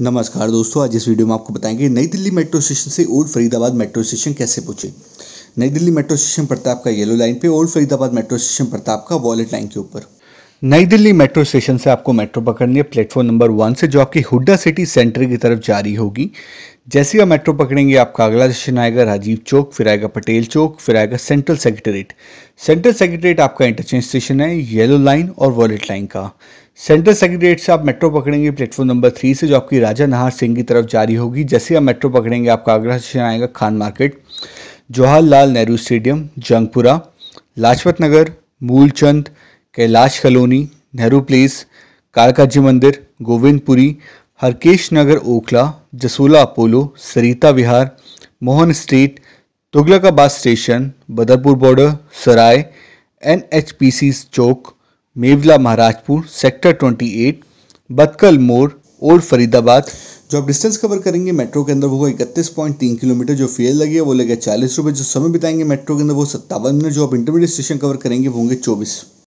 नमस्कार दोस्तों आज इस वीडियो में आपको बताएंगे नई दिल्ली मेट्रो स्टेशन से ओल्ड फरीदाबाद मेट्रो स्टेशन कैसे पूछे नई दिल्ली मेट्रो स्टेशन प्रताप का येलो लाइन पे ओल्ड फरीदाबाद मेट्रो स्टेशन प्रताप का वॉलेट लाइन के ऊपर नई दिल्ली मेट्रो स्टेशन से आपको मेट्रो पकड़नी है प्लेटफॉर्म नंबर वन से जो आपकी हुड्डा सिटी सेंटर की तरफ जारी होगी जैसे ही आप मेट्रो पकड़ेंगे आपका अगला स्टेशन आएगा राजीव चौक फिर आएगा पटेल चौक फिर आएगा सेंट्रल सेक्रेटरीट सेंट्रल सेक्रेटरीट आपका इंटरचेंज स्टेशन है येलो लाइन और वॉलेट लाइन का सेंट्रल सेक्रेटरीट से आप मेट्रो पकड़ेंगे प्लेटफॉर्म नंबर थ्री से जो आपकी राजा नाहर सिंह की तरफ जारी होगी जैसे आप मेट्रो पकड़ेंगे आपका आगरा स्टेशन आएगा Khan market Jawaharlal Nehru stadium Jangpura Lajpat Nagar Moolchand Kailash colony Nehru place कालका ji Mandir Govindpuri Harkesh Nagar Okhla Jasola Apollo Sarita Vihar Mohan street Tughlakabad station Badarpur border Sarai N H P C Chowk Mewla Maharajpur sector 28, Badkhal Mor old Faridabad जो आप डिस्टेंस कवर करेंगे मेट्रो के अंदर वो इकतीस पॉइंट तीन किलोमीटर जो फेयर लगी है वो लगे चालीस रुपये जो समय बिताएंगे मेट्रो के अंदर वो सत्तावन मिनट जो आप इंटरमीडिएट स्टेशन कवर करेंगे वो होंगे चौबीस